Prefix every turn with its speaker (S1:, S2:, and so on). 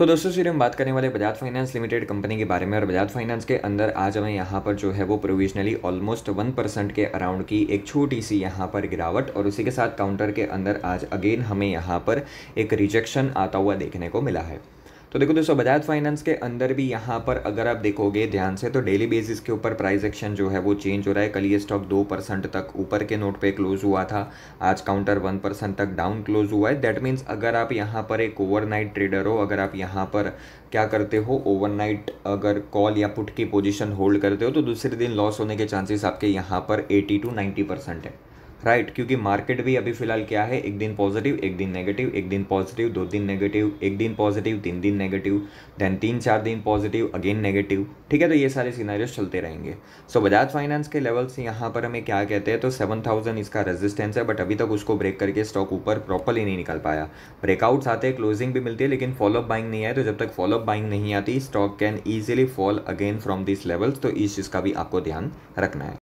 S1: तो दोस्तों सिर्फ हम बात करने वाले
S2: बजाज फाइनेंस लिमिटेड कंपनी के बारे में और बजाज फाइनेंस के अंदर आज हमें यहाँ पर जो है वो प्रोविजनली ऑलमोस्ट वन परसेंट के अराउंड की एक छोटी सी यहाँ पर गिरावट और उसी के साथ काउंटर के अंदर आज अगेन हमें यहाँ पर एक रिजेक्शन आता हुआ देखने को मिला है तो देखो दोस्तों बजाज फाइनेंस के अंदर भी यहाँ पर अगर आप देखोगे ध्यान से तो डेली बेसिस के ऊपर प्राइस एक्शन जो है वो चेंज हो रहा है कल ये स्टॉक दो परसेंट तक ऊपर के नोट पे क्लोज हुआ था आज काउंटर वन परसेंट तक डाउन क्लोज हुआ है दैट मीन्स अगर आप यहाँ पर एक ओवरनाइट ट्रेडर हो अगर आप यहाँ पर क्या करते हो ओवरनाइट अगर कॉल या पुट की पोजिशन होल्ड करते हो तो दूसरे दिन लॉस होने के चांसेस आपके यहाँ पर एटी टू नाइन्टी परसेंट है राइट right, क्योंकि मार्केट भी अभी फिलहाल क्या है एक दिन पॉजिटिव एक दिन नेगेटिव एक दिन पॉजिटिव दो दिन नेगेटिव एक दिन पॉजिटिव तीन दिन नेगेटिव देन तीन चार दिन पॉजिटिव अगेन नेगेटिव ठीक है तो ये सारे सीनारी चलते रहेंगे सो so, बजाज फाइनेंस के लेवल्स यहाँ पर हमें क्या कहते हैं तो सेवन थाउजेंड इसका रेजिस्टेंस है बट अभी तक उसको ब्रेक करके स्टॉक ऊपर प्रॉपरली नहीं निकल पाया ब्रेकआउट्स आते हैं क्लोजिंग भी मिलती है लेकिन फॉलोअप बाइंग नहीं आए तो जब तक फॉलोअप बाइंग नहीं आती stock can easily fall again from this levels तो इस चीज़ का भी आपको ध्यान रखना है